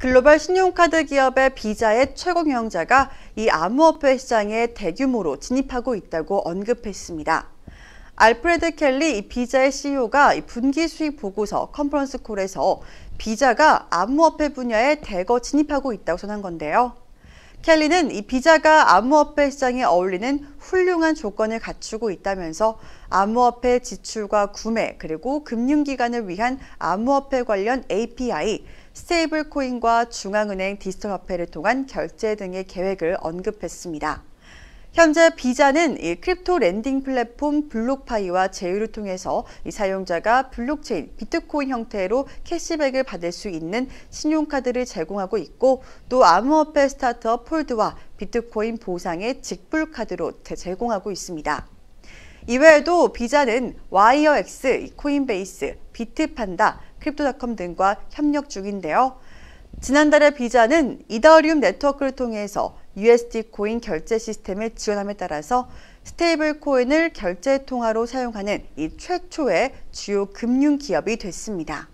글로벌 신용카드 기업의 비자의 최고 경영자가 이 암호화폐 시장에 대규모로 진입하고 있다고 언급했습니다. 알프레드 켈리 비자의 CEO가 분기 수익 보고서 컨퍼런스 콜에서 비자가 암호화폐 분야에 대거 진입하고 있다고 전한 건데요. 켈리는 이 비자가 암호화폐 시장에 어울리는 훌륭한 조건을 갖추고 있다면서 암호화폐 지출과 구매 그리고 금융기관을 위한 암호화폐 관련 API, 스테이블코인과 중앙은행 디지털화폐를 통한 결제 등의 계획을 언급했습니다. 현재 비자는 이 크립토 랜딩 플랫폼 블록파이와 제휴를 통해서 사용자가 블록체인, 비트코인 형태로 캐시백을 받을 수 있는 신용카드를 제공하고 있고 또 암호화폐 스타트업 폴드와 비트코인 보상의 직불카드로 제공하고 있습니다. 이외에도 비자는 와이어엑스, 코인베이스, 비트판다, 크립토닷컴 등과 협력 중인데요. 지난달에 비자는 이더리움 네트워크를 통해서 USD 코인 결제 시스템을 지원함에 따라서 스테이블 코인을 결제 통화로 사용하는 이 최초의 주요 금융 기업이 됐습니다.